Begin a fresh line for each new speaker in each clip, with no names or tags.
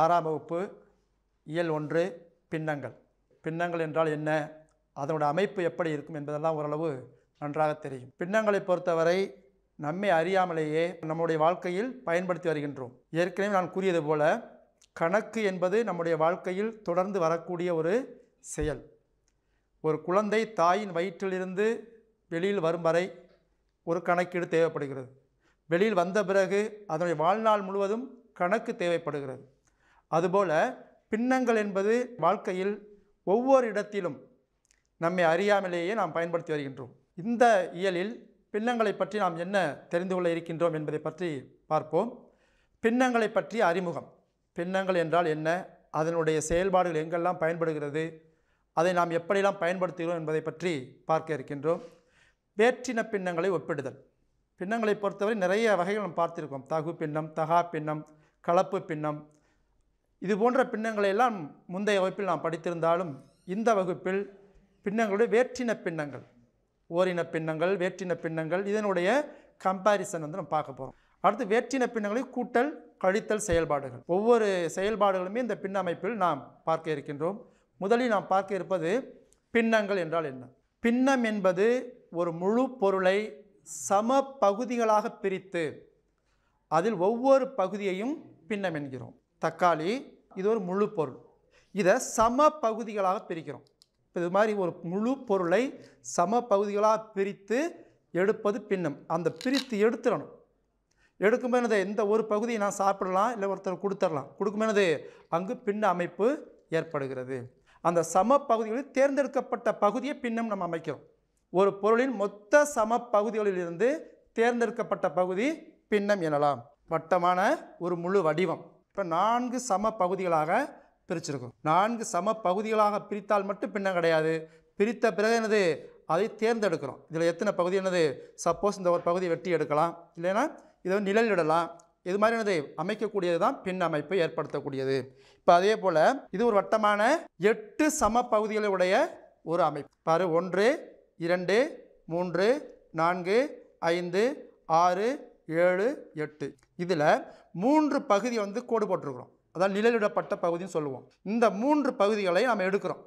ஆறாம் வகுப்பு இயல் ஒன்று பின்னங்கள் பின்னங்கள் என்றால் என்ன அதனுடைய அமைப்பு எப்படி இருக்கும் என்பதெல்லாம் ஓரளவு நன்றாக தெரியும் பின்னங்களை பொறுத்தவரை நம்மை அறியாமலேயே நம்முடைய வாழ்க்கையில் பயன்படுத்தி வருகின்றோம் ஏற்கனவே நான் கூறியது போல கணக்கு என்பது நம்முடைய வாழ்க்கையில் தொடர்ந்து வரக்கூடிய ஒரு செயல் ஒரு குழந்தை தாயின் வயிற்றிலிருந்து வெளியில் வரும் வரை ஒரு கணக்கீடு தேவைப்படுகிறது வெளியில் வந்த பிறகு அதனுடைய வாழ்நாள் முழுவதும் கணக்கு தேவைப்படுகிறது அதுபோல் பின்னங்கள் என்பது வாழ்க்கையில் ஒவ்வொரு இடத்திலும் நம்மை அறியாமலேயே நாம் பயன்படுத்தி வருகின்றோம் இந்த இயலில் பின்னங்களை பற்றி நாம் என்ன தெரிந்து கொள்ள இருக்கின்றோம் என்பதை பற்றி பார்ப்போம் பின்னங்களை பற்றி அறிமுகம் பின்னங்கள் என்றால் என்ன அதனுடைய செயல்பாடுகள் எங்கெல்லாம் பயன்படுகிறது அதை நாம் எப்படியெல்லாம் பயன்படுத்துகிறோம் என்பதை பற்றி பார்க்க இருக்கின்றோம் வேற்றின பின்னங்களை ஒப்பிடுதல் பின்னங்களை பொறுத்தவரை நிறைய வகைகள் நாம் பார்த்திருக்கோம் தகு பின்னம் தகா பின்னம் கலப்பு பின்னம் இது போன்ற பின்னங்களை எல்லாம் முந்தைய வகுப்பில் நாம் படித்திருந்தாலும் இந்த வகுப்பில் பின்னங்களுடைய வேற்றின பின்னங்கள் ஓரின பின்னங்கள் வேற்றின பின்னங்கள் இதனுடைய கம்பேரிசன் வந்து நம்ம பார்க்க போகிறோம் அடுத்து வேற்றின பின்னங்களை கூட்டல் கழித்தல் செயல்பாடுகள் ஒவ்வொரு செயல்பாடுகளுமே இந்த பின்னமைப்பில் அமைப்பில் நாம் பார்க்க இருக்கின்றோம் முதலில் நாம் பார்க்க இருப்பது பின்னங்கள் என்றால் என்ன பின்னம் என்பது ஒரு முழு பொருளை சம பகுதிகளாக பிரித்து அதில் ஒவ்வொரு பகுதியையும் பின்னம் என்கிறோம் தக்காளி இது ஒரு முழு பொருள் இதை சம பகுதிகளாக பிரிக்கிறோம் இப்போ இது மாதிரி ஒரு முழு பொருளை சம பகுதிகளாக பிரித்து எடுப்பது பின்னம் அந்த பிரித்து எடுத்துடணும் எடுக்கும்போது எந்த ஒரு பகுதியை நான் சாப்பிடலாம் இல்லை ஒருத்தர் கொடுத்துடலாம் கொடுக்கும்போது அங்கு பின்ன அமைப்பு ஏற்படுகிறது அந்த சம பகுதிகளில் தேர்ந்தெடுக்கப்பட்ட பகுதியை பின்னம் நம்ம அமைக்கிறோம் ஒரு பொருளின் மொத்த சம பகுதிகளிலிருந்து தேர்ந்தெடுக்கப்பட்ட பகுதி பின்னம் எனலாம் வட்டமான ஒரு முழு வடிவம் இப்போ நான்கு சம பகுதிகளாக பிரிச்சிருக்கும் நான்கு சம பகுதிகளாக பிரித்தால் மட்டும் பின்னம் கிடையாது பிரித்த பிறகு என்னது அதை தேர்ந்தெடுக்கிறோம் இதில் எத்தனை பகுதி என்னது சப்போஸ் இந்த ஒரு பகுதி வெட்டி எடுக்கலாம் இல்லைன்னா இதை நிழல் இடலாம் இது மாதிரி என்னது அமைக்கக்கூடியது தான் பின் அமைப்பு ஏற்படுத்தக்கூடியது இப்போ அதே போல் இது ஒரு வட்டமான எட்டு சம பகுதிகளுடைய ஒரு அமைப்பு பாரு ஒன்று இரண்டு மூன்று நான்கு ஐந்து ஆறு ஏழு எட்டு இதில் மூன்று பகுதி வந்து கோடு போட்டிருக்கிறோம் அதாவது நிழலிடப்பட்ட பகுதின்னு சொல்லுவோம் இந்த மூன்று பகுதிகளை நம்ம எடுக்கிறோம்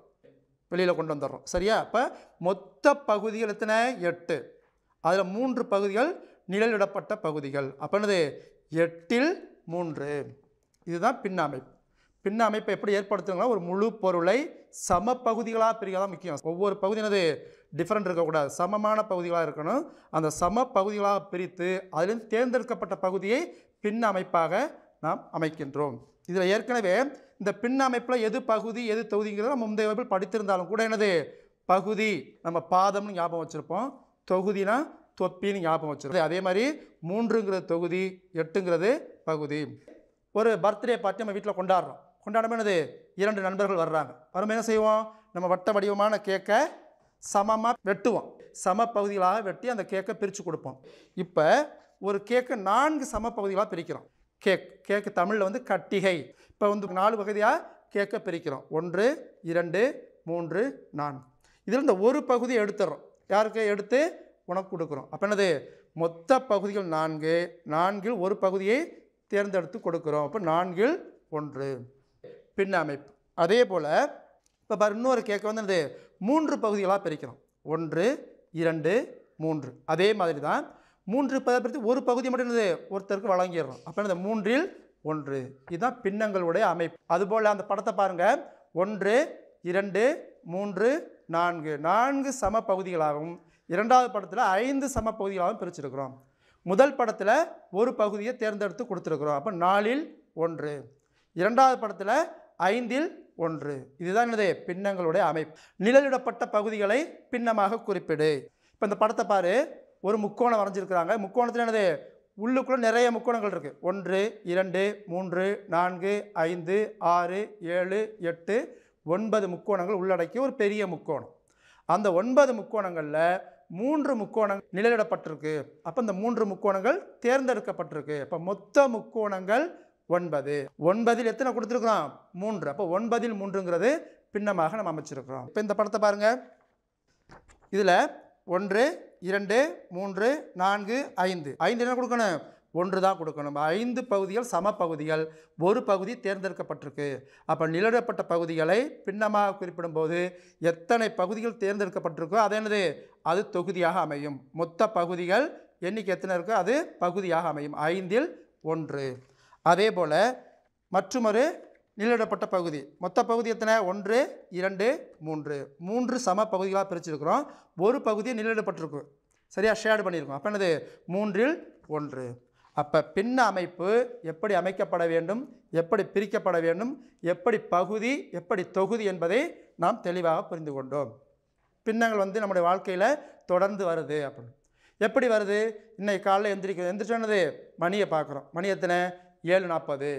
வெளியில் கொண்டு வந்துடுறோம் சரியா அப்போ மொத்த பகுதிகள் எத்தனை எட்டு அதில் மூன்று பகுதிகள் நிழலிடப்பட்ட பகுதிகள் அப்போ என்னது எட்டில் மூன்று இதுதான் பின்னமைப்பு பின்ன அமைப்பை எப்படி ஏற்படுத்துங்களா ஒரு முழு பொருளை சம பகுதிகளாக பிரிக்கலாம் முக்கியம் ஒவ்வொரு பகுதியினது டிஃப்ரெண்ட் இருக்கக்கூடாது சமமான பகுதிகளாக இருக்கணும் அந்த சம பகுதிகளாக பிரித்து அதிலிருந்து தேர்ந்தெடுக்கப்பட்ட பகுதியை பின் அமைப்பாக நாம் அமைக்கின்றோம் இதில் ஏற்கனவே இந்த பின் அமைப்பில் எது பகுதி எது தொகுதிங்கிறத நம்ம முந்தைய வகுப்பில் படித்திருந்தாலும் கூட என்னது பகுதி நம்ம பாதம்னு ஞாபகம் வச்சுருப்போம் தொகுதினா தொப்பின்னு ஞாபகம் வச்சுருப்போம் அதே மாதிரி மூன்றுங்கிறது தொகுதி எட்டுங்கிறது பகுதி ஒரு பர்த்டே பார்ட்டி நம்ம வீட்டில் கொண்டாடுறோம் கொண்டாடமே என்னது இரண்டு நண்பர்கள் வர்றாங்க வரும் என்ன செய்வோம் நம்ம வட்ட வடிவமான கேக்கை சமமாக வெட்டுவோம் சம பகுதிகளாக வெட்டி அந்த கேக்கை பிரித்து கொடுப்போம் இப்போ ஒரு கேக்கை நான்கு சம பகுதிகளாக பிரிக்கிறோம் கேக் கேக்கு தமிழில் வந்து கட்டிகை இப்போ வந்து நாலு பகுதியாக கேக்கை பிரிக்கிறோம் ஒன்று இரண்டு மூன்று நான்கு இதில் இந்த ஒரு பகுதியை எடுத்துடுறோம் யாருக்கு எடுத்து உனக்கு கொடுக்குறோம் அப்போ என்னது மொத்த பகுதிகள் நான்கு நான்கில் ஒரு பகுதியை தேர்ந்தெடுத்து கொடுக்குறோம் அப்போ நான்கில் ஒன்று பின் அமைப்பு அதே போல் இப்போ பாரு இன்னொரு கேட்க வந்து அது மூன்று பகுதிகளாக பிரிக்கிறோம் ஒன்று இரண்டு மூன்று அதே மாதிரி தான் மூன்று பிரித்து ஒரு பகுதி மட்டும் என்னது ஒருத்தருக்கு வழங்கிடுறோம் அப்போ இந்த மூன்றில் ஒன்று இதுதான் பின்னங்களுடைய அமைப்பு அதுபோல் அந்த படத்தை பாருங்கள் ஒன்று இரண்டு மூன்று நான்கு நான்கு சம பகுதிகளாகவும் இரண்டாவது படத்தில் ஐந்து சம பகுதிகளாகவும் பிரிச்சிருக்கிறோம் முதல் படத்தில் ஒரு பகுதியை தேர்ந்தெடுத்து கொடுத்துருக்குறோம் அப்போ நாலில் ஒன்று இரண்டாவது படத்தில் ஐந்தில் ஒன்று இதுதான் என்னது பின்னங்களுடைய அமைப்பு நிழலிடப்பட்ட பகுதிகளை பின்னமாக குறிப்பிடு இப்போ இந்த படத்தை பாரு ஒரு முக்கோணம் வரைஞ்சிருக்கிறாங்க முக்கோணத்தில் என்னது உள்ளுக்குள்ளே நிறைய முக்கோணங்கள் இருக்குது ஒன்று இரண்டு மூன்று நான்கு ஐந்து ஆறு ஏழு எட்டு ஒன்பது முக்கோணங்கள் உள்ளடக்கிய ஒரு பெரிய முக்கோணம் அந்த ஒன்பது முக்கோணங்களில் மூன்று முக்கோணங்கள் நிழலிடப்பட்டிருக்கு அப்போ இந்த மூன்று முக்கோணங்கள் தேர்ந்தெடுக்கப்பட்டிருக்கு இப்போ மொத்த முக்கோணங்கள் ஒன்பது ஒன்பதில் எத்தனை கொடுத்துருக்குறோம் மூன்று அப்போ ஒன்பதில் மூன்றுங்கிறது பின்னமாக நம்ம அமைச்சிருக்கிறோம் இப்போ இந்த படத்தை பாருங்கள் இதில் ஒன்று இரண்டு மூன்று நான்கு ஐந்து ஐந்து என்ன கொடுக்கணும் ஒன்று தான் கொடுக்கணும் ஐந்து பகுதிகள் சம பகுதிகள் ஒரு பகுதி தேர்ந்தெடுக்கப்பட்டிருக்கு அப்போ நிலடப்பட்ட பகுதிகளை பின்னமாக குறிப்பிடும்போது எத்தனை பகுதிகள் தேர்ந்தெடுக்கப்பட்டிருக்கோ அது என்னது அது தொகுதியாக அமையும் மொத்த பகுதிகள் எண்ணிக்கை எத்தனை இருக்கோ அது பகுதியாக அமையும் ஐந்தில் ஒன்று அதே போல் மற்றொரு நிழலிடப்பட்ட பகுதி மொத்த பகுதி எத்தனை ஒன்று இரண்டு மூன்று மூன்று சம பகுதிகளாக பிரிச்சிருக்கிறோம் ஒரு பகுதி நிழலிடப்பட்டிருக்கும் சரியாக ஷேர்டு பண்ணியிருக்கோம் அப்போ என்னது மூன்றில் ஒன்று அப்போ பின்ன அமைப்பு எப்படி அமைக்கப்பட வேண்டும் எப்படி பிரிக்கப்பட வேண்டும் எப்படி பகுதி எப்படி தொகுதி என்பதை நாம் தெளிவாக புரிந்து கொண்டோம் பின்னங்கள் வந்து நம்முடைய வாழ்க்கையில் தொடர்ந்து வருது அப்படின்னு எப்படி வருது இன்னைக்கு காலையில் எந்திரிக்கிறோம் எந்திரிச்சோன்னது மணியை பார்க்குறோம் மணி எத்தனை ஏழு நாற்பது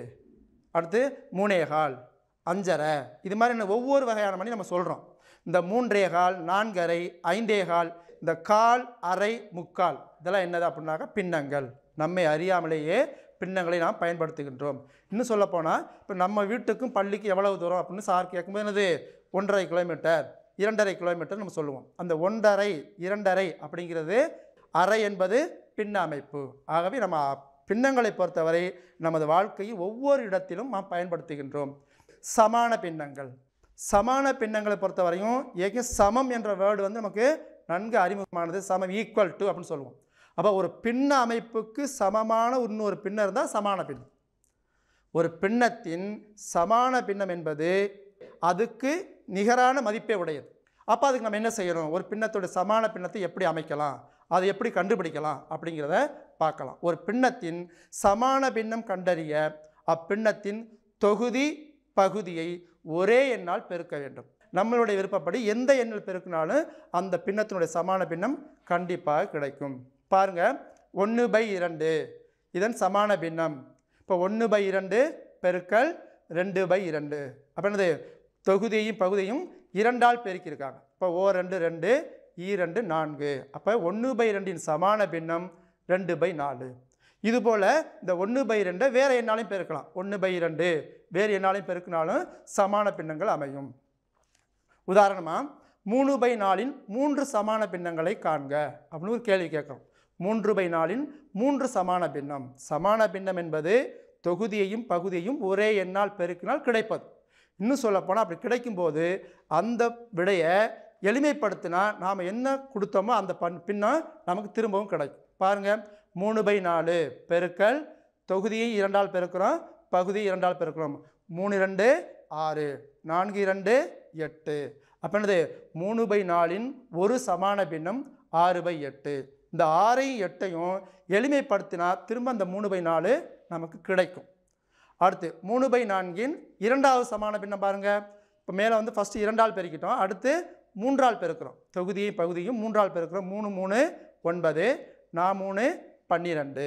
அடுத்து மூணேகால் அஞ்சரை இது என்ன ஒவ்வொரு வகையான மணி நம்ம சொல்கிறோம் இந்த மூன்றேகால் நான்கரை ஐந்தேகால் இந்த கால் அரை முக்கால் இதெல்லாம் என்னது அப்படின்னாக்கா பின்னங்கள் நம்மை அறியாமலேயே பின்னங்களை நாம் பயன்படுத்துகின்றோம் இன்னும் சொல்லப்போனால் இப்போ நம்ம வீட்டுக்கும் பள்ளிக்கு எவ்வளவு தூரம் அப்படின்னு சார் கேட்கும்போது என்னது ஒன்றரை கிலோமீட்டர் இரண்டரை கிலோமீட்டர் நம்ம சொல்லுவோம் அந்த ஒன்றரை இரண்டரை அப்படிங்கிறது அரை என்பது பின் அமைப்பு ஆகவே நம்ம பின்னங்களை பொறுத்தவரை நமது வாழ்க்கையை ஒவ்வொரு இடத்திலும் நாம் பயன்படுத்துகின்றோம் சமான பின்னங்கள் சமான பின்னங்களை பொறுத்தவரையும் ஏக சமம் என்ற வேர்டு வந்து நமக்கு நன்கு அறிமுகமானது சமம் ஈக்குவல் டு அப்படின்னு சொல்லுவோம் அப்போ ஒரு பின்ன அமைப்புக்கு சமமான இன்னொரு பின்னர் தான் சமான பின்னம் ஒரு பின்னத்தின் சமான பின்னம் என்பது அதுக்கு நிகரான மதிப்பே உடையது அப்போ அதுக்கு நம்ம என்ன செய்யணும் ஒரு பின்னத்துடைய சமான பின்னத்தை எப்படி அமைக்கலாம் அதை எப்படி கண்டுபிடிக்கலாம் அப்படிங்கிறத பார்க்கலாம் ஒரு பின்னத்தின் சமான பின்னம் கண்டறிய அப்பின்னத்தின் தொகுதி பகுதியை ஒரே எண்ணால் பெருக்க வேண்டும் நம்மளுடைய விருப்பப்படி எந்த எண்ணில் பெருக்கினாலும் அந்த பின்னத்தினுடைய சமான பின்னம் கண்டிப்பாக கிடைக்கும் பாருங்கள் ஒன்று பை இரண்டு இதன் சமான பின்னம் இப்போ ஒன்று பை இரண்டு பெருக்கல் ரெண்டு பை இரண்டு அப்படின்னது என்னது தொகுதியையும் பகுதியும் இரண்டால் பெருக்கியிருக்காங்க இப்போ ஓ ரெண்டு ரெண்டு ஈரண்டு நான்கு அப்போ ஒன்று பை ரெண்டின் சமான பின்னம் ரெண்டு பை நாலு இதுபோல் இந்த ஒன்று பை ரெண்டை வேறு எண்ணாலையும் பெருக்கலாம் ஒன்று பை ரெண்டு வேறு என்னாலையும் பெருக்கினாலும் சமான பின்னங்கள் அமையும் உதாரணமாக மூணு பை நாலின் மூன்று சமான பின்னங்களை காண்க அப்படின்னு ஒரு கேள்வி கேட்குறோம் மூன்று பை நாலின் மூன்று சமான பின்னம் சமான பின்னம் என்பது தொகுதியையும் பகுதியையும் ஒரே எண்ணால் பெருக்கினால் கிடைப்பது இன்னும் சொல்லப்போனால் அப்படி கிடைக்கும்போது அந்த விடையை எளிமைப்படுத்தினா நாம் என்ன கொடுத்தோமோ அந்த பண் பின்னா நமக்கு திரும்பவும் கிடைக்கும் பாருங்கள் மூணு பை நாலு பெருக்கல் தொகுதியை இரண்டால் பெருக்கிறோம் பகுதி இரண்டால் பெருக்கிறோம் மூணு ரெண்டு ஆறு நான்கு இரண்டு எட்டு அப்போ என்னது மூணு பை நாலின் ஒரு சமான பின்னம் ஆறு பை எட்டு இந்த ஆறையும் எட்டையும் எளிமைப்படுத்தினா திரும்ப அந்த மூணு பை நாலு நமக்கு கிடைக்கும் அடுத்து மூணு பை நான்கின் இரண்டாவது சமான பின்னம் பாருங்கள் இப்போ மேலே வந்து ஃபஸ்ட்டு இரண்டால் பெருக்கிட்டோம் அடுத்து மூன்றால் பெருக்கிறோம் தொகுதியும் பகுதியும் மூன்றால் பெருக்கிறோம் மூணு மூணு ஒன்பது நான் மூணு பன்னிரெண்டு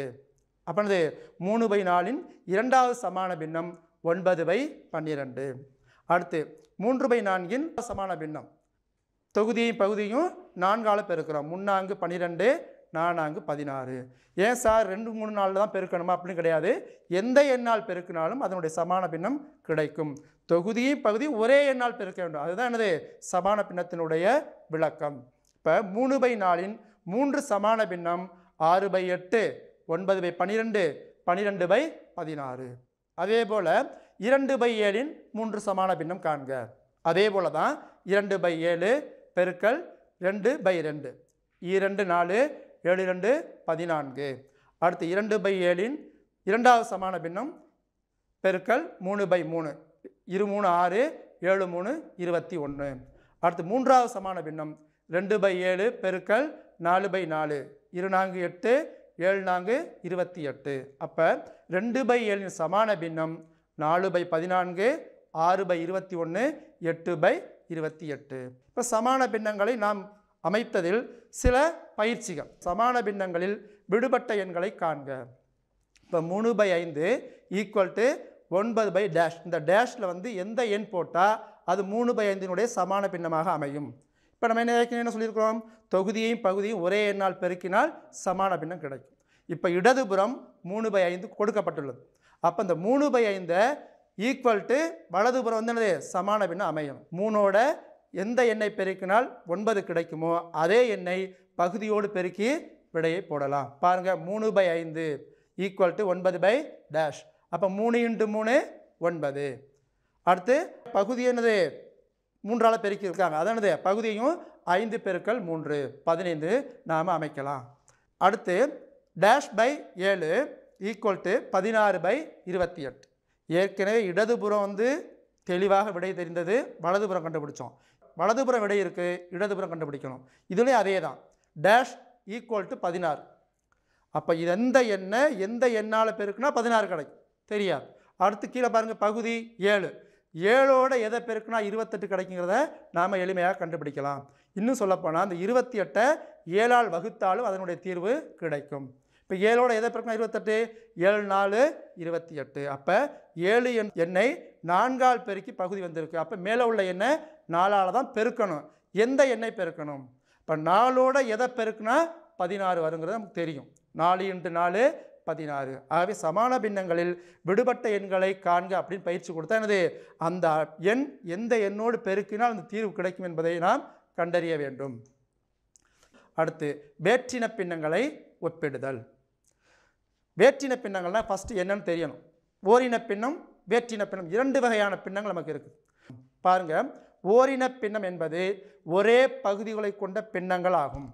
அப்பனது மூணு பை நாலின் இரண்டாவது சமான பின்னம் ஒன்பது பை பன்னிரெண்டு அடுத்து மூன்று பை நான்கின் சமான பின்னம் தொகுதியும் பகுதியும் நான்கால் பெருக்கிறோம் முன்னாங்கு பன்னிரெண்டு நானாங்கு பதினாறு ஏன் சார் ரெண்டு மூணு நாளில் தான் பெருக்கணுமா அப்படின்னு கிடையாது எந்த எண்ணால் பெருக்கினாலும் அதனுடைய சமான பின்னம் கிடைக்கும் தொகுதியும் பகுதியும் ஒரே எண்ணால் பெருக்க வேண்டும் அதுதான் எனது சமான பின்னத்தினுடைய விளக்கம் இப்போ மூணு பை நாலின் மூன்று சமான பின்னம் ஆறு பை எட்டு ஒன்பது பை பன்னிரெண்டு பன்னிரெண்டு பை பதினாறு அதே போல் இரண்டு பை ஏழின் மூன்று சமான பின்னம் காண்க அதே போல் தான் இரண்டு பை ஏழு பெருக்கல் ரெண்டு பை ரெண்டு இரண்டு நாலு ஏழு ரெண்டு பதினான்கு அடுத்து இரண்டு பை ஏழின் இரண்டாவது சமான பின்னம் பெருக்கல் மூணு பை மூணு இரு மூணு ஆறு ஏழு மூணு இருபத்தி ஒன்று அடுத்து மூன்றாவது சமான பின்னம் ரெண்டு பை ஏழு பெருக்கல் நாலு பை நாலு இரு நான்கு எட்டு ஏழு நான்கு இருபத்தி எட்டு அப்போ ரெண்டு பை ஏழின் சமான பின்னம் நாலு பை பதினான்கு ஆறு பை இருபத்தி ஒன்று எட்டு பை இருபத்தி எட்டு இப்போ சமான பின்னங்களை நாம் அமைத்ததில் சில பயிற்சிகள் சமான பின்னங்களில் விடுபட்ட எண்களை காண்க இப்போ மூணு பை ஐந்து ஈக்குவல் டு ஒன்பது பை டேஷ் இந்த டேஷில் வந்து எந்த எண் போட்டால் அது மூணு பை ஐந்தினுடைய சமான பின்னமாக அமையும் இப்போ நம்ம என்ன என்ன சொல்லியிருக்கிறோம் தொகுதியையும் பகுதியும் ஒரே எண்ணால் பெருக்கினால் சமான பின்னம் கிடைக்கும் இப்போ இடதுபுறம் மூணு பை ஐந்து கொடுக்கப்பட்டுள்ளது அப்போ இந்த மூணு பை ஐந்தை ஈக்குவல் டு வலதுபுறம் வந்து என்னது சமான பின்னம் அமையும் மூணோட எந்த எண்ணெய் பெருக்கினால் ஒன்பது கிடைக்குமோ அதே எண்ணெய் பகுதியோடு பெருக்கி விடையை போடலாம் பாருங்கள் மூணு பை ஐந்து ஈக்குவல் டு ஒன்பது பை டேஷ் அப்போ மூணு இன்ட்டு மூணு ஒன்பது அடுத்து பகுதி என்னது மூன்றால் பெருக்கியிருக்காங்க அதானது பகுதியும் ஐந்து பெருக்கள் மூன்று பதினைந்து நாம் அமைக்கலாம் அடுத்து டேஷ் பை ஏழு ஈக்குவல் டு பதினாறு பை இருபத்தி எட்டு ஏற்கனவே இடதுபுறம் வந்து தெளிவாக விடை தெரிந்தது வலதுபுறம் கண்டுபிடிச்சோம் வலதுபுறம் விடை இருக்குது இடதுபுறம் கண்டுபிடிக்கணும் இதுலேயும் அதே தான் டேஷ் ஈக்குவல் டு பதினாறு அப்போ இது எந்த எண்ணை எந்த எண்ணால் பெருக்குனா பதினாறு கிடைக்கும் தெரியாது அடுத்து கீழே பாருங்கள் பகுதி ஏழு ஏழோட எதை பெருக்குனா இருபத்தெட்டு கிடைக்குங்கிறத நாம் எளிமையாக கண்டுபிடிக்கலாம் இன்னும் சொல்லப்போனால் அந்த இருபத்தி எட்டை ஏழால் வகுத்தாலும் அதனுடைய தீர்வு கிடைக்கும் இப்போ ஏழோட எதை பிறக்கணும் இருபத்தெட்டு ஏழு நாலு இருபத்தி எட்டு அப்போ ஏழு எண் எண்ணெய் நான்கால் பெருக்கி பகுதி வந்திருக்கு அப்போ மேலே உள்ள எண்ணெய் நாலால் தான் பெருக்கணும் எந்த எண்ணெய் பெருக்கணும் இப்போ நாலோட எதை பெருக்குனா பதினாறு வருங்கிறது நமக்கு தெரியும் நாலு இன்ட்டு நாலு பதினாறு ஆகவே சமான பின்னங்களில் விடுபட்ட எண்களை காண்க அப்படின்னு பயிற்சி கொடுத்தா எனது அந்த எண் எந்த எண்ணோடு பெருக்கினால் அந்த தீர்வு கிடைக்கும் என்பதை நாம் கண்டறிய வேண்டும் அடுத்து வேற்றின பின்னங்களை ஒப்பிடுதல் வேற்றின பின்னங்கள்னால் ஃபஸ்ட்டு என்னன்னு தெரியணும் ஓரின பின்னம் வேற்றின பின்னம் இரண்டு வகையான பின்னங்கள் நமக்கு இருக்குது பாருங்கள் ஓரின பின்னம் என்பது ஒரே பகுதிகளை கொண்ட பின்னங்கள் ஆகும்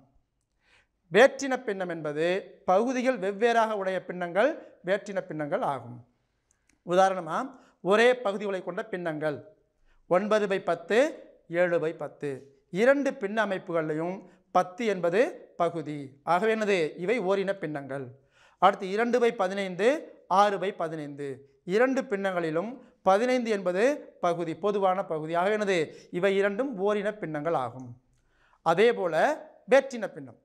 வேற்றின பின்னம் என்பது பகுதிகள் வெவ்வேறாக உடைய பின்னங்கள் வேற்றின பின்னங்கள் ஆகும் உதாரணமாக ஒரே பகுதிகளை கொண்ட பின்னங்கள் ஒன்பது பை பத்து ஏழு பை பத்து இரண்டு பின்ன அமைப்புகளையும் பத்து என்பது பகுதி ஆகவே என்னது இவை ஓரின பின்னங்கள் அடுத்து இரண்டு பை பதினைந்து ஆறு பை பதினைந்து இரண்டு பின்னங்களிலும் பதினைந்து என்பது பகுதி பொதுவான பகுதி ஆகவே என்னது இவை இரண்டும் ஓரின பின்னங்கள் ஆகும் அதே போல் வேற்றின பின்னம்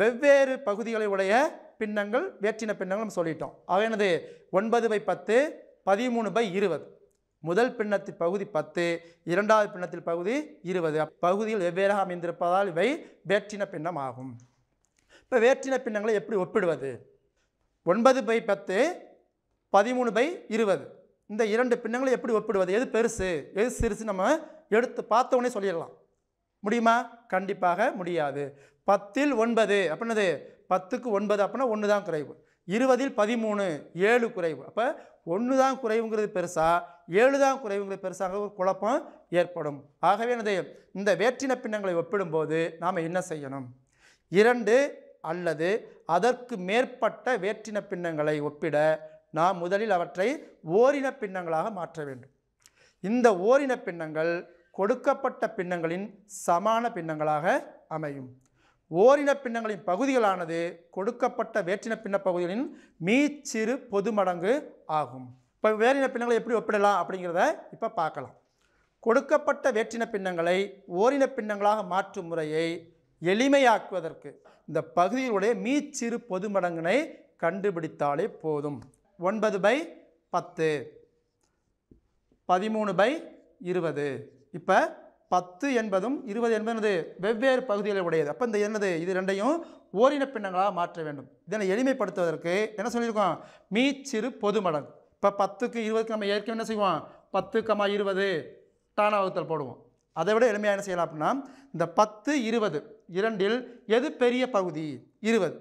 வெவ்வேறு பகுதிகளை உடைய பின்னங்கள் வேற்றின பின்னங்கள் நம்ம சொல்லிட்டோம் அவை ஒன்பது பை பத்து பதிமூணு பை இருபது முதல் பின்னத்தில் பகுதி பத்து இரண்டாவது பின்னத்தில் பகுதி இருபது அப்பகுதியில் வெவ்வேறாக அமைந்திருப்பதால் இவை வேற்றின பின்னம் ஆகும் இப்போ வேற்றின பின்னங்களை எப்படி ஒப்பிடுவது ஒன்பது பை பத்து பதிமூணு பை இருபது இந்த இரண்டு பின்னங்களை எப்படி ஒப்பிடுவது எது பெருசு எது சிறுசு நம்ம எடுத்து பார்த்தோன்னே சொல்லிடலாம் முடியுமா கண்டிப்பாக முடியாது பத்தில் ஒன்பது அப்படின்னது பத்துக்கு ஒன்பது அப்படின்னா ஒன்று தான் குறைவு இருபதில் பதிமூணு ஏழு குறைவு அப்போ ஒன்று தான் குறைவுங்கிறது பெருசாக ஏழு தான் குறைவுங்கிறது பெருசாக ஒரு குழப்பம் ஏற்படும் ஆகவே எனது இந்த வேற்றின பின்னங்களை ஒப்பிடும்போது நாம் என்ன செய்யணும் இரண்டு அல்லது அதற்கு மேற்பட்ட வேற்றின பின்னங்களை ஒப்பிட நாம் முதலில் அவற்றை ஓரின பின்னங்களாக மாற்ற வேண்டும் இந்த ஓரின பின்னங்கள் கொடுக்கப்பட்ட பின்னங்களின் சமான பின்னங்களாக அமையும் ஓரின பின்னங்களின் பகுதிகளானது கொடுக்கப்பட்ட வேற்றின பின்ன பகுதிகளின் மீச்சிறு பொது மடங்கு ஆகும் இப்போ வேறின பின்னங்களை எப்படி ஒப்பிடலாம் அப்படிங்கிறத இப்போ பார்க்கலாம் கொடுக்கப்பட்ட வேற்றின பின்னங்களை ஓரின பின்னங்களாக மாற்றும் முறையை எளிமையாக்குவதற்கு இந்த பகுதியினுடைய மீச்சிறு பொது மடங்கினை கண்டுபிடித்தாலே போதும் ஒன்பது பை பத்து பதிமூணு பை இருபது இப்போ பத்து என்பதும் இருபது என்பது வெவ்வேறு பகுதிகளில் உடையது அப்போ இந்த என்னது இது ரெண்டையும் ஓரின பின்னங்களாக மாற்ற வேண்டும் இதனை எளிமைப்படுத்துவதற்கு என்ன சொல்லியிருக்கோம் மீச்சிறு பொது மடங்கு இப்போ பத்துக்கு இருபதுக்கு நம்ம ஏற்கனவே என்ன செய்வோம் பத்து கமா இருபது டானா வகுத்தல் போடுவோம் அதை விட எளிமையாக என்ன செய்யலாம் அப்படின்னா இந்த பத்து இருபது இரண்டில் எது பெரிய பகுதி இருபது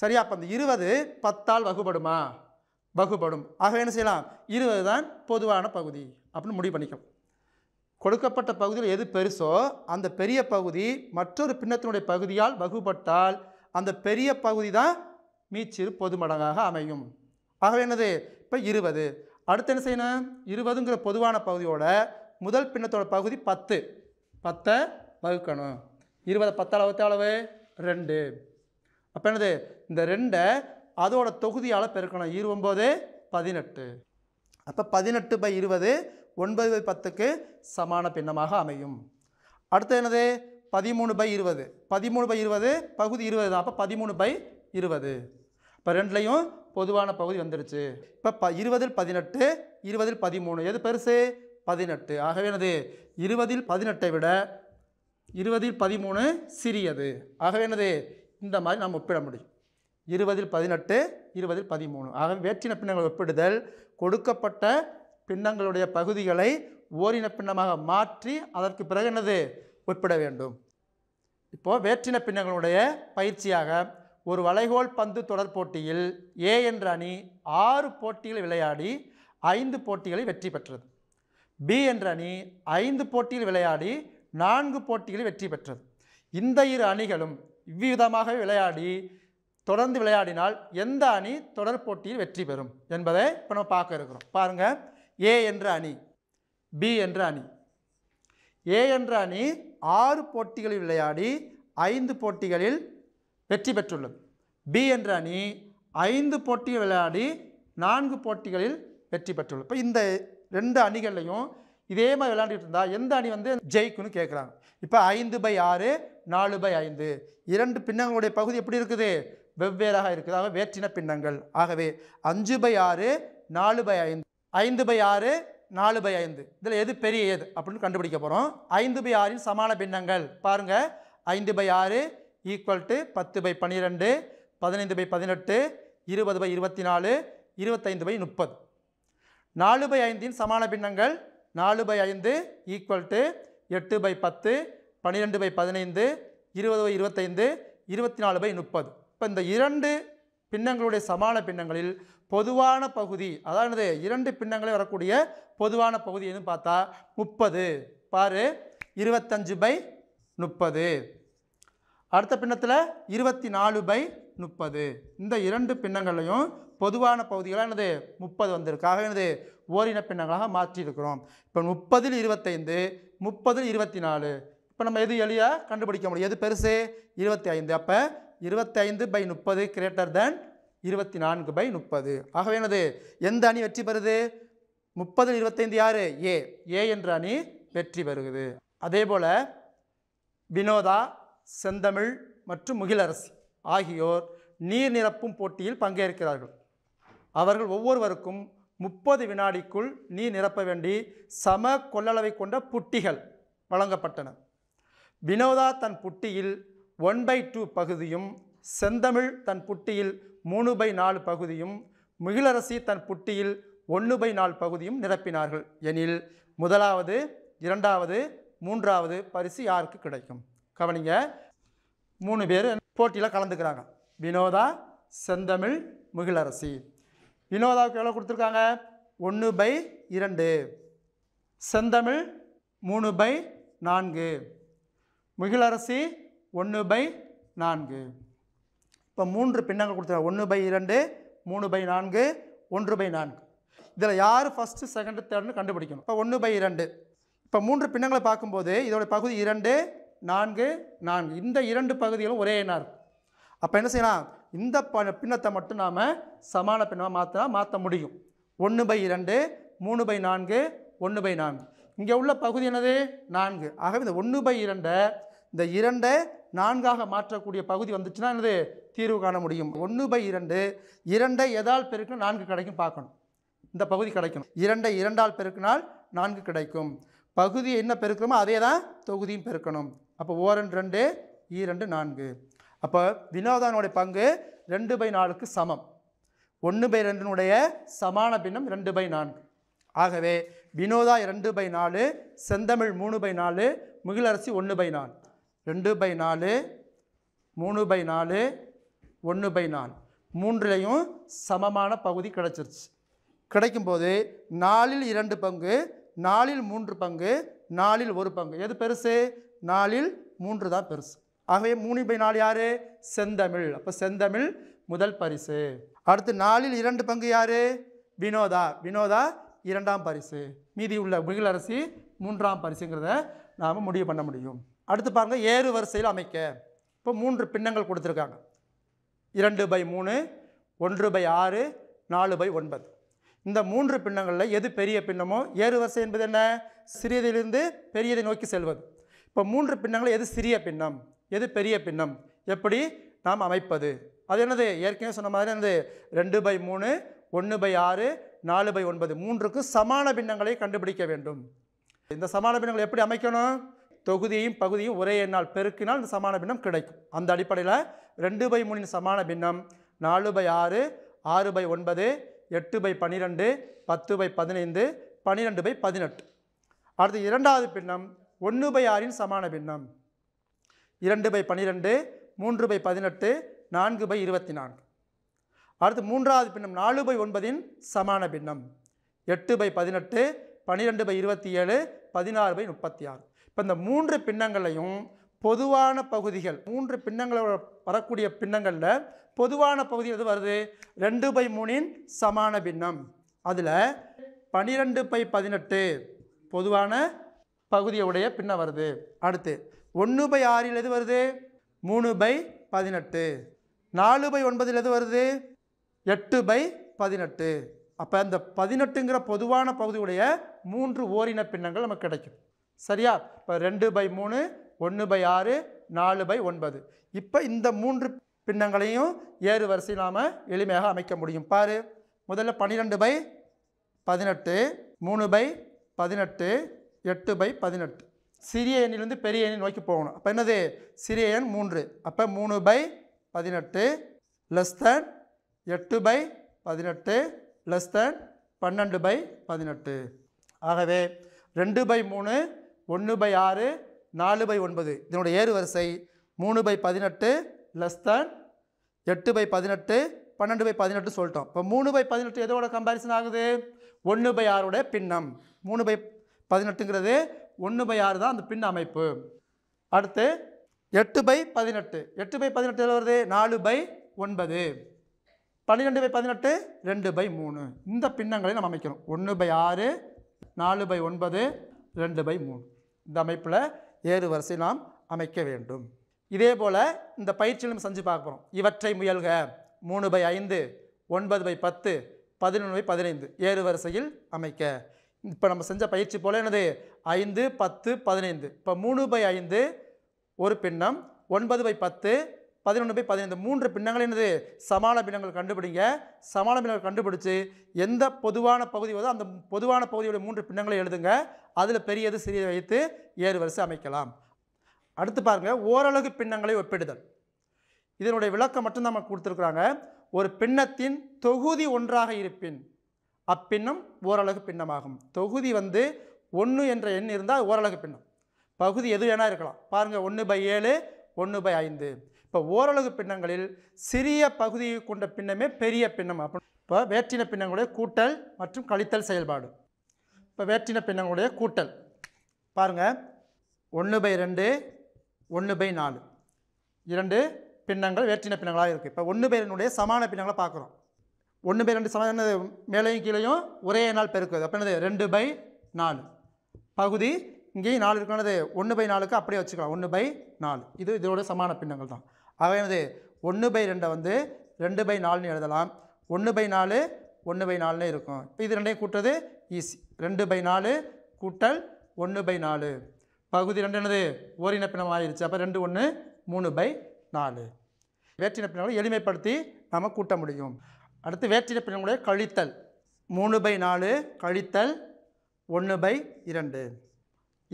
சரியா அப்போ அந்த இருபது பத்தால் வகுபடுமா வகுபடும் ஆக என்ன செய்யலாம் இருபது தான் பொதுவான பகுதி அப்படின்னு முடிவு பண்ணிக்கணும் கொடுக்கப்பட்ட பகுதியில் எது பெருசோ அந்த பெரிய பகுதி மற்றொரு பின்னத்தினுடைய பகுதியால் வகுப்பட்டால் அந்த பெரிய பகுதி தான் மீச்சிறு பொது மடங்காக அமையும் ஆகவே என்னது இப்போ இருபது அடுத்து என்ன செய்யணும் இருபதுங்கிற பொதுவான பகுதியோட முதல் பின்னத்தோட பகுதி பத்து பத்தை வகுக்கணும் இருபது பத்தால் அளவு ரெண்டு அப்போ என்னது இந்த ரெண்டை அதோட தொகுதியால் பெருக்கணும் இருபது பதினெட்டு அப்போ பதினெட்டு பை இருபது ஒன்பது பை பத்துக்கு சமான பின்னமாக அமையும் அடுத்து என்னது பதிமூணு பை இருபது பதிமூணு பை இருபது பகுதி இருபது தான் அப்போ பதிமூணு பை இருபது இப்போ ரெண்டுலேயும் பொதுவான பகுதி வந்துடுச்சு இப்போ ப இருபதில் பதினெட்டு இருபதில் பதிமூணு எது பெருசு பதினெட்டு ஆகவே என்னது இருபதில் பதினெட்டை விட இருபதில் பதிமூணு சிறியது ஆகவே என்னது இந்த மாதிரி நாம் ஒப்பிட முடியும் இருபதில் பதினெட்டு இருபதில் பதிமூணு ஆகவே வேற்றின பின்னங்கள் ஒப்பிடுதல் கொடுக்கப்பட்ட பின்னங்களுடைய பகுதிகளை ஓரின பின்னமாக மாற்றி அதற்கு பிறகு என்னது உட்பட வேண்டும் இப்போது வேற்றின பின்னங்களுடைய பயிற்சியாக ஒரு வளைகோல் பந்து தொடர் போட்டியில் ஏ என்ற அணி ஆறு போட்டிகளை விளையாடி ஐந்து போட்டிகளை வெற்றி பெற்றது பி என்ற அணி ஐந்து போட்டியில் விளையாடி நான்கு போட்டிகளில் வெற்றி பெற்றது இந்த இரு அணிகளும் இவ்விதமாக விளையாடி தொடர்ந்து விளையாடினால் எந்த அணி தொடர் போட்டியில் வெற்றி பெறும் என்பதை இப்போ நம்ம பார்க்க இருக்கிறோம் பாருங்கள் ஏ என்ற அணி பி என்ற அணி ஏ என்ற அணி ஆறு போட்டிகளில் விளையாடி ஐந்து போட்டிகளில் வெற்றி பெற்றுள்ளது பி என்ற அணி ஐந்து போட்டிகள் விளையாடி நான்கு போட்டிகளில் வெற்றி பெற்றுள்ளது இப்போ இந்த ரெண்டு அணிகள்லையும் இதே மாதிரி விளையாண்டுட்டு இருந்தால் எந்த அணி வந்து ஜெயிக்கும்னு கேட்குறாங்க இப்போ ஐந்து பை ஆறு நாலு பை ஐந்து இரண்டு பின்னங்களுடைய பகுதி எப்படி இருக்குது வெவ்வேறாக இருக்குது ஆக வேற்றின பின்னங்கள் ஆகவே அஞ்சு பை ஆறு நாலு பை ஐந்து ஐந்து பை ஆறு நாலு பை ஐந்து இதில் எது பெரிய எது அப்படின்னு கண்டுபிடிக்க போகிறோம் ஐந்து பை ஆறின் சமான பின்னங்கள் பாருங்கள் ஐந்து பை ஆறு ஈக்குவல் டு பத்து பை பன்னிரெண்டு பதினைந்து பை பதினெட்டு இருபது பை இருபத்தி நாலு இருபத்தைந்து பை முப்பது நாலு பை ஐந்தின் சமான பின்னங்கள் நாலு பை ஐந்து ஈக்குவல் டு எட்டு பை பத்து பன்னிரெண்டு பை பதினைந்து இருபது பை இருபத்தைந்து இருபத்தி நாலு பை முப்பது இப்போ இந்த இரண்டு பின்னங்களுடைய சமான பின்னங்களில் பொதுவான பகுதி அதாவது இரண்டு பின்னங்களே வரக்கூடிய பொதுவான பகுதி எதுன்னு பார்த்தா முப்பது பாரு இருபத்தஞ்சு பை முப்பது அடுத்த பின்னத்தில் இருபத்தி நாலு பை முப்பது இந்த இரண்டு பின்னங்களையும் பொதுவான பகுதிகளாக எனது முப்பது வந்திருக்காக எனது ஓரின பின்னங்களாக மாற்றியிருக்கிறோம் இப்போ முப்பதில் இருபத்தைந்து முப்பதில் இருபத்தி நாலு இப்போ நம்ம எது எளியாக கண்டுபிடிக்க முடியும் எது பெருசு இருபத்தி ஐந்து அப்போ இருபத்தைந்து பை முப்பது கிரேட்டர் தேன் இருபத்தி நான்கு பை முப்பது ஆகவே என்னது எந்த அணி வெற்றி பெறுது முப்பது இருபத்தைந்து யாரு ஏ ஏ என்ற அணி வெற்றி பெறுகுது அதே போல் வினோதா செந்தமிழ் மற்றும் முகிலரசு ஆகியோர் நீர் நிரப்பும் போட்டியில் பங்கேற்கிறார்கள் அவர்கள் ஒவ்வொருவருக்கும் முப்பது வினாடிக்குள் நீர் நிரப்ப வேண்டி சம கொள்ளளவை கொண்ட புட்டிகள் வழங்கப்பட்டன வினோதா தன் புட்டியில் ஒன் பை டூ பகுதியும் செந்தமிழ் தன் புட்டியில் மூணு பை நாலு பகுதியும் மிகிலரசி தன் புட்டியில் ஒன்று பை நாலு பகுதியும் நிரப்பினார்கள் எனில் முதலாவது இரண்டாவது மூன்றாவது பரிசு யாருக்கு கிடைக்கும் கவனிங்க மூணு பேர் போட்டியில் கலந்துக்கிறாங்க வினோதா செந்தமிழ் முகிலரசி வினோதாவுக்கு எவ்வளோ கொடுத்துருக்காங்க ஒன்று பை இரண்டு செந்தமிழ் மூணு பை நான்கு முகிலரசி ஒன்று பை நான்கு இப்போ மூன்று பின்னங்கள் கொடுத்துருக்காங்க ஒன்று பை இரண்டு மூணு பை நான்கு ஒன்று பை நான்கு இதில் யார் ஃபஸ்ட்டு செகண்டு தேர்ட்னு கண்டுபிடிக்கணும் இப்போ ஒன்று பை இரண்டு இப்போ மூன்று பின்னங்களை பார்க்கும்போது இதோட பகுதி இரண்டு நான்கு நான்கு இந்த இரண்டு பகுதிகளும் ஒரே எண்ணாக இருக்கும் அப்போ என்ன செய்யலாம் இந்த ப பின்னத்தை மட்டும் நாம் சமான பின்னமாக மாற்றினா மாற்ற முடியும் ஒன்று பை இரண்டு மூணு பை நான்கு ஒன்று பை நான்கு இங்கே உள்ள பகுதி என்னது நான்கு ஆகவே இந்த ஒன்று பை இரண்டை இந்த இரண்டை நான்காக மாற்றக்கூடிய பகுதி வந்துச்சுன்னா என்னது தீர்வு காண முடியும் ஒன்று பை இரண்டு இரண்டை எதால் பெருக்கணும் நான்கு கிடைக்கும் பார்க்கணும் இந்த பகுதி கிடைக்கும் இரண்டை இரண்டால் பெருக்கினால் நான்கு கிடைக்கும் பகுதி என்ன பெருக்கணுமோ அதே தான் தொகுதியும் பெருக்கணும் அப்போ ஓரன் ரெண்டு இரண்டு நான்கு அப்போ வினோதானுடைய பங்கு ரெண்டு பை நாலுக்கு சமம் ஒன்று பை ரெண்டினுடைய சமான பின்னம் ரெண்டு பை நான்கு ஆகவே வினோதா ரெண்டு பை நாலு செந்தமிழ் மூணு பை நாலு முகிலரசி ஒன்று பை நாலு ரெண்டு பை நாலு மூணு பை நாலு ஒன்று பை நான் மூன்றுலேயும் சமமான பகுதி கிடச்சிருச்சு கிடைக்கும்போது நாலில் இரண்டு பங்கு நாலில் மூன்று பங்கு நாலில் ஒரு பங்கு எது பெருசு நாலில் மூன்று தான் பெருசு ஆகவே மூணு பை நாலு யார் செந்தமிழ் அப்போ செந்தமிழ் முதல் பரிசு அடுத்து நாலில் இரண்டு பங்கு யார் வினோதா வினோதா இரண்டாம் பரிசு மீதி உள்ள முகிலரசி மூன்றாம் பரிசுங்கிறத நாம் முடிவு பண்ண முடியும் அடுத்து பாருங்கள் ஏறு வரிசையில் அமைக்க இப்போ மூன்று பின்னங்கள் கொடுத்துருக்காங்க இரண்டு பை மூணு ஒன்று பை ஆறு நாலு பை ஒன்பது இந்த மூன்று பின்னங்களில் எது பெரிய பின்னமோ ஏறு வரிசை என்பது என்ன சிறியதிலிருந்து பெரியதை நோக்கி செல்வது இப்போ மூன்று பின்னங்கள் எது சிறிய பின்னம் எது பெரிய பின்னம் எப்படி நாம் அமைப்பது அது என்னது ஏற்கனவே சொன்ன மாதிரி என்னது ரெண்டு பை மூணு ஒன்று பை ஆறு நாலு பை ஒன்பது மூன்றுக்கு சமான பின்னங்களை கண்டுபிடிக்க வேண்டும் இந்த சமான பின்னங்களை எப்படி அமைக்கணும் தொகுதியையும் பகுதியும் ஒரே எண்ணால் பெருக்கினால் இந்த சமான பின்னம் கிடைக்கும் அந்த அடிப்படையில் ரெண்டு பை மூணின் சமான பின்னம் நாலு பை ஆறு ஆறு பை ஒன்பது எட்டு பை பன்னிரெண்டு பத்து பை பதினைந்து பன்னிரெண்டு பை பதினெட்டு அடுத்து இரண்டாவது பின்னம் ஒன்று பை ஆறின் சமான பின்னம் இரண்டு பை பன்னிரெண்டு மூன்று பை பதினெட்டு நான்கு பை இருபத்தி நான்கு அடுத்து மூன்றாவது பின்னம் நாலு பை ஒன்பதின் சமான பின்னம் எட்டு பை பதினெட்டு பன்னிரெண்டு பை இருபத்தி ஏழு பதினாறு பை முப்பத்தி ஆறு இப்போ இந்த மூன்று பின்னங்களையும் பொதுவான பகுதிகள் மூன்று பின்னங்களோட வரக்கூடிய பின்னங்களில் பொதுவான பகுதி எது வருது ரெண்டு பை மூணின் சமான பின்னம் அதில் பனிரெண்டு பை பதினெட்டு பொதுவான பகுதியுடைய பின்னம் வருது அடுத்து ஒன்று பை ஆறில் எது வருது மூணு பை பதினெட்டு நாலு பை ஒன்பதில் எது வருது எட்டு பை பதினெட்டு அப்போ அந்த பதினெட்டுங்கிற பொதுவான பகுதியுடைய மூன்று ஓரின பின்னங்கள் நமக்கு கிடைக்கும் சரியா இப்போ ரெண்டு பை மூணு ஒன்று பை ஆறு நாலு பை ஒன்பது இப்போ இந்த மூன்று பின்னங்களையும் ஏறு வரிசை நாம் எளிமையாக அமைக்க முடியும் பாரு முதல்ல பன்னிரெண்டு பை பதினெட்டு மூணு பை பதினெட்டு எட்டு பை பதினெட்டு சிறிய எண்ணிலிருந்து பெரிய எண்ணை நோக்கி போகணும் அப்போ என்னது சிறிய எண் மூன்று அப்போ மூணு பை பதினெட்டு லெஸ் தேன் எட்டு பை பதினெட்டு லெஸ் தேன் பன்னெண்டு பை பதினெட்டு ஆகவே ரெண்டு பை மூணு ஒன்று பை ஆறு நாலு பை ஒன்பது இதனுடைய ஏறு வரிசை மூணு பை பதினெட்டு லெஸ் தேன் எட்டு பை பதினெட்டு பன்னெண்டு பை பதினெட்டு சொல்லிட்டோம் இப்போ மூணு பை பதினெட்டு எதோட கம்பாரிசன் ஆகுது ஒன்று பை ஆறோட பின்னம் மூணு பை பதினெட்டுங்கிறது ஒன்று பை ஆறு தான் அந்த பின் அமைப்பு அடுத்து எட்டு பை பதினெட்டு எட்டு பை பதினெட்டு எதில் வருது நாலு பை ஒன்பது பன்னிரெண்டு பை பதினெட்டு ரெண்டு பை மூணு இந்த பின்னங்களை நம்ம அமைக்கிறோம் ஒன்று பை ஆறு நாலு பை ஒன்பது ரெண்டு பை மூணு இந்த அமைப்பில் ஏறு வரிசை நாம் அமைக்க வேண்டும் இதே போல் இந்த பயிற்சியிலும் செஞ்சு பார்க்க போகிறோம் இவற்றை முயல்க மூணு பை ஐந்து ஒன்பது பை பத்து பதினொன்று பை பதினைந்து ஏறு வரிசையில் அமைக்க இப்போ நம்ம செஞ்ச பயிற்சி போல் என்னது ஐந்து பத்து பதினைந்து இப்போ மூணு பை ஐந்து ஒரு பின்னம் ஒன்பது பை பத்து பதினொன்று பை பதினைந்து மூன்று பின்னங்கள் என்னது சமான பின்னங்கள் கண்டுபிடிங்க சமான பின்னங்கள் கண்டுபிடிச்சு எந்த பொதுவான பகுதி வருதோ அந்த பொதுவான பகுதியோட மூன்று பின்னங்களை எழுதுங்க அதில் பெரியது சிறியது வைத்து ஏறு வரிசை அமைக்கலாம் அடுத்து பாருங்கள் ஓரளவு பின்னங்களை ஒப்பிடுதல் இதனுடைய விளக்கம் மட்டும் நம்ம கொடுத்துருக்குறாங்க ஒரு பின்னத்தின் தொகுதி ஒன்றாக இருப்பின் அப்பின்னம் ஓரளவு பின்னமாகும் தொகுதி வந்து ஒன்று என்ற எண் இருந்தால் ஓரளவு பின்னம் பகுதி எது வேணால் இருக்கலாம் பாருங்கள் ஒன்று பை ஏழு ஒன்று பை ஐந்து இப்போ ஓரளவு பின்னங்களில் சிறிய பகுதியை கொண்ட பின்னமே பெரிய பின்னம் அப்போ இப்போ வேற்றின பின்னங்களுடைய கூட்டல் மற்றும் கழித்தல் செயல்பாடு இப்போ வேற்றின பின்னங்களுடைய கூட்டல் பாருங்கள் ஒன்று பை ரெண்டு ஒன்று பை நாலு இரண்டு பின்னங்கள் வேற்றின பின்னங்களாக இருக்குது இப்போ ஒன்று பை ரெண்டுடைய சமான பின்னங்களை பார்க்குறோம் ஒன்று பை ரெண்டு சமான மேலையும் கீழேயும் ஒரே நாள் பெருக்குது அப்போ என்னது ரெண்டு பை நாலு பகுதி இங்கேயும் நாலு இருக்கிறது ஒன்று பை நாலுக்கு அப்படியே வச்சுக்கலாம் ஒன்று பை நாலு இது இதோட சமான பின்னங்கள் தான் ஆகவே வந்து ஒன்று பை ரெண்டை வந்து ரெண்டு பை நாலுன்னு எழுதலாம் ஒன்று பை நாலு ஒன்று பை நாலுன்னு இருக்கும் இப்போ இது ரெண்டையும் கூட்டுறது ஈஸி ரெண்டு பை நாலு கூட்டல் ஒன்று பை நாலு பகுதி ரெண்டு என்னது ஓரினப்பினம் ஆயிடுச்சு அப்போ ரெண்டு ஒன்று மூணு பை நாலு வேற்றினப்பினங்களை எளிமைப்படுத்தி நம்ம கூட்ட முடியும் அடுத்து வேற்றினப்பினங்களுடைய கழித்தல் மூணு பை நாலு கழித்தல் ஒன்று பை இரண்டு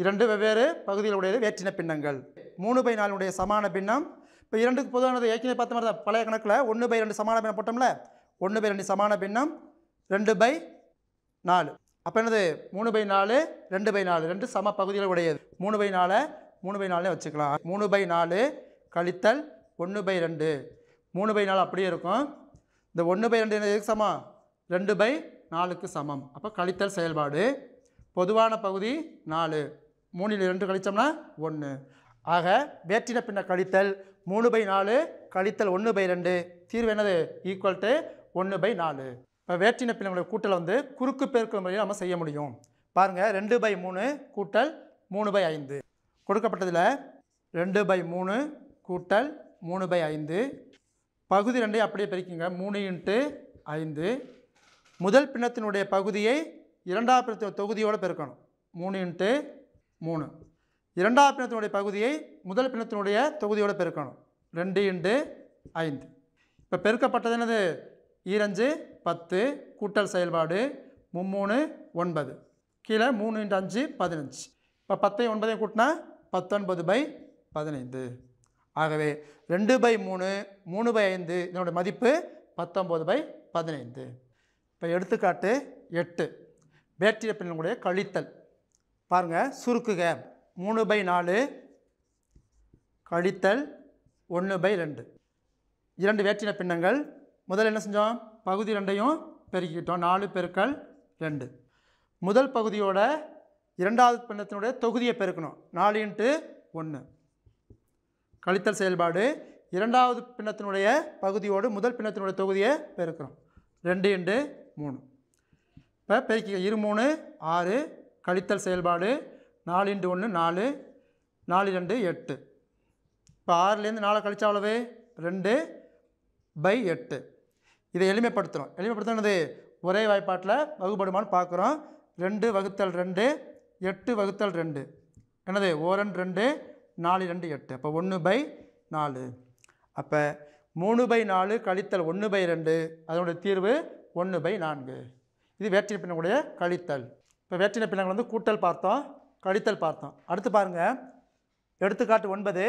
இரண்டு வெவ்வேறு பகுதியில் உடையது வேற்றின பின்னங்கள் மூணு பை நாலுடைய சமான பின்னம் இப்போ இரண்டுக்கு பொதுவானது ஏற்கனவே பார்த்த மாதிரி தான் பழைய கணக்கில் ஒன்று பை ரெண்டு சமான பின்னம் போட்டோம்ல ஒன்று பை ரெண்டு சமான பின்னம் ரெண்டு பை நாலு அப்போ என்னது மூணு பை நாலு ரெண்டு பை நாலு ரெண்டு சம பகுதியில் உடையது மூணு பை நாலு மூணு பை நாலுனே வச்சுக்கலாம் மூணு பை நாலு கழித்தல் ஒன்று பை ரெண்டு மூணு பை நாலு அப்படியே இருக்கும் இந்த ஒன்று பை ரெண்டு எதுக்கு சமம் ரெண்டு பை நாலுக்கு சமம் அப்போ கழித்தல் செயல்பாடு பொதுவான பகுதி நாலு மூணில் ரெண்டு கழித்தோம்னா ஒன்று ஆக வேற்றின பின்ன கழித்தல் மூணு பை நாலு கழித்தல் ஒன்று பை ரெண்டு தீர்வு என்னது ஈக்குவல் டு ஒன்று பை நாலு இப்போ வேற்றின பிள்ளைங்களுடைய கூட்டலை வந்து குறுக்கு பெருக்கல் முறையில் நம்ம செய்ய முடியும் பாருங்கள் ரெண்டு பை மூணு கூட்டல் மூணு பை ஐந்து கொடுக்கப்பட்டதில் ரெண்டு பை மூணு கூட்டல் மூணு பை ஐந்து பகுதி ரெண்டையும் அப்படியே பிரிக்குங்க மூணு இன்ட்டு ஐந்து முதல் பின்னத்தினுடைய பகுதியை இரண்டாவது தொகுதியோடு பெருக்கணும் மூணு இன்ட்டு மூணு இரண்டாவது பிணத்தினுடைய பகுதியை முதல் பிணத்தினுடைய தொகுதியோடு பெருக்கணும் ரெண்டு இண்டு ஐந்து இப்போ பெருக்கப்பட்டது என்னது ஈரஞ்சு பத்து கூட்டல் செயல்பாடு மும்மூணு ஒன்பது கீழே மூணு இண்டு அஞ்சு பதினஞ்சு இப்போ பத்தையும் ஒன்பதையும் கூட்டினா பத்தொன்பது பை பதினைந்து ஆகவே ரெண்டு பை மூணு மூணு பை ஐந்து இதனுடைய மதிப்பு பத்தொம்போது பை பதினைந்து இப்போ எடுத்துக்காட்டு எட்டு பேட்டரி பின்னங்களுடைய கழித்தல் பாருங்கள் சுருக்குக மூணு பை நாலு கழித்தல் ஒன்று பை ரெண்டு இரண்டு வேற்றின பின்னங்கள் முதல் என்ன செஞ்சோம் பகுதி ரெண்டையும் பெருக்கிக்கிட்டோம் நாலு பெருக்கள் ரெண்டு முதல் பகுதியோட இரண்டாவது பின்னத்தினுடைய தொகுதியை பெருக்கணும் நாலு இன்ட்டு ஒன்று கழித்தல் செயல்பாடு இரண்டாவது பின்னத்தினுடைய பகுதியோடு முதல் பின்னத்தினுடைய தொகுதியை பெருக்கிறோம் ரெண்டு இன்ட்டு மூணு இப்போ பெருக்கி இரு மூணு ஆறு கழித்தல் செயல்பாடு நாலு இன்ட்டு ஒன்று நாலு நாலு ரெண்டு எட்டு இப்போ ஆறுலேருந்து நாலு கழிச்சா அவ்வளவு ரெண்டு பை எட்டு இதை எளிமைப்படுத்துகிறோம் எளிமைப்படுத்தினது ஒரே வாய்ப்பாட்டில் வகுப்படுமான்னு பார்க்குறோம் ரெண்டு வகுத்தல் ரெண்டு எட்டு வகுத்தல் ரெண்டு என்னது ஓரன் ரெண்டு நாலு ரெண்டு எட்டு அப்போ ஒன்று பை நாலு அப்போ மூணு பை நாலு கழித்தல் ஒன்று பை ரெண்டு அதனுடைய தீர்வு ஒன்று பை நான்கு இது வேற்றின பின்னங்களுடைய கழித்தல் இப்போ வேற்றின பின்னங்கள் வந்து கூட்டல் பார்த்தோம் கழித்தல் பார்த்தோம் அடுத்து பாருங்கள் எடுத்துக்காட்டு ஒன்பது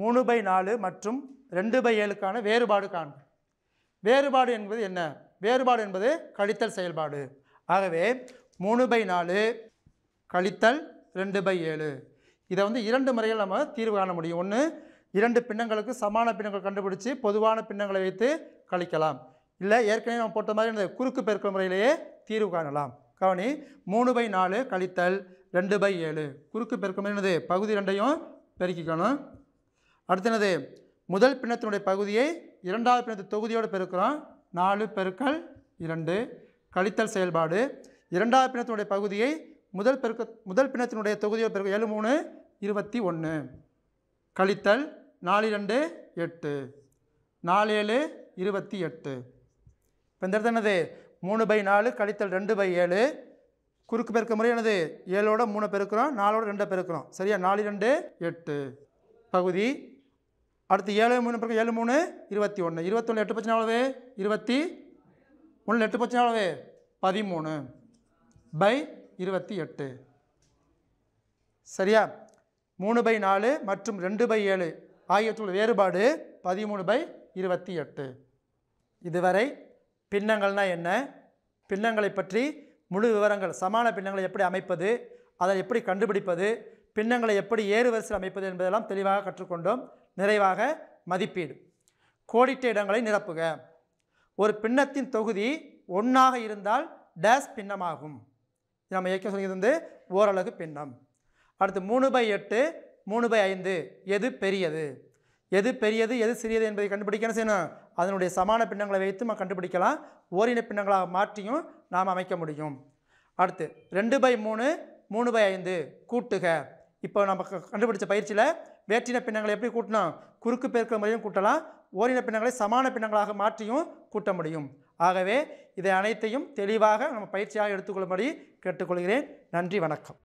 மூணு பை நாலு மற்றும் ரெண்டு பை ஏழுக்கான வேறுபாடு காண்க வேறுபாடு என்பது என்ன வேறுபாடு என்பது கழித்தல் செயல்பாடு ஆகவே மூணு பை நாலு கழித்தல் ரெண்டு பை ஏழு இதை வந்து இரண்டு முறையில் நம்ம தீர்வு காண முடியும் ஒன்று இரண்டு பின்னங்களுக்கு சமான பின்னங்கள் கண்டுபிடிச்சி பொதுவான பின்னங்களை வைத்து கழிக்கலாம் இல்லை ஏற்கனவே நம்ம போட்ட மாதிரி இந்த குறுக்கு பெருக்கல் முறையிலேயே தீர்வு காணலாம் கவனி மூணு பை நாலு கழித்தல் ரெண்டு பை ஏழு குறுக்கு பெருக்கம் என்னது பகுதி ரெண்டையும் பெருக்கிக்கணும் அடுத்து என்னது முதல் பின்னத்தினுடைய பகுதியை இரண்டாவது பிணத்து தொகுதியோடு பெருக்கிறோம் நாலு பெருக்கல் இரண்டு கழித்தல் செயல்பாடு இரண்டாவது பின்னத்தினுடைய பகுதியை முதல் பெருக்க முதல் பின்னத்தினுடைய தொகுதியோடு பெருக்க ஏழு மூணு இருபத்தி ஒன்று கழித்தல் நாலு ரெண்டு எட்டு நாலு ஏழு இருபத்தி எட்டு இப்போ இந்த இடத்துல என்னது மூணு பை நாலு கழித்தல் ரெண்டு பை ஏழு குறுக்கு பெருக்க முறை எனது ஏழோட மூணு பெருக்கிறோம் நாலோட ரெண்டை பெருக்கிறோம் சரியா நாலு ரெண்டு எட்டு பகுதி அடுத்து ஏழு மூணு பிறகு ஏழு மூணு இருபத்தி ஒன்று இருபத்தொன்று எட்டு பச்சனை எவ்வளவு இருபத்தி ஒன்று எட்டு பச்சனை எவ்வளவு பதிமூணு பை இருபத்தி எட்டு சரியா மூணு பை நாலு மற்றும் ரெண்டு பை ஏழு ஆகியவற்றுள்ள வேறுபாடு பதிமூணு பை இருபத்தி எட்டு இதுவரை பின்னங்கள்னால் என்ன பின்னங்களை பற்றி முழு விவரங்கள் சமான பின்னங்களை எப்படி அமைப்பது அதை எப்படி கண்டுபிடிப்பது பின்னங்களை எப்படி ஏறுவரிசையில் அமைப்பது என்பதெல்லாம் தெளிவாக கற்றுக்கொண்டோம் நிறைவாக மதிப்பீடு கோடிட்ட இடங்களை நிரப்புக ஒரு பின்னத்தின் தொகுதி ஒன்றாக இருந்தால் டேஸ் பின்னமாகும் நம்ம இயக்க சொல்லியது வந்து ஓரளவு பின்னம் அடுத்து மூணு பை எட்டு மூணு பை ஐந்து எது பெரியது எது பெரியது எது சிறியது என்பதை கண்டுபிடிக்க என்ன செய்யணும் அதனுடைய சமான பின்னங்களை வைத்து நம்ம கண்டுபிடிக்கலாம் ஓரின பின்னங்களாக மாற்றியும் நாம் அமைக்க முடியும் அடுத்து ரெண்டு பை மூணு மூணு பை ஐந்து கூட்டுக இப்போ நம்ம கண்டுபிடிச்ச பயிற்சியில் வேற்றின பின்னங்களை எப்படி கூட்டணும் குறுக்கு பெருக்கிற முறையும் கூட்டலாம் ஓரின பின்னங்களை சமான பின்னங்களாக மாற்றியும் கூட்ட முடியும் ஆகவே இதை அனைத்தையும் தெளிவாக நம்ம பயிற்சியாக எடுத்துக்கொள்ளும்படி கேட்டுக்கொள்கிறேன் நன்றி வணக்கம்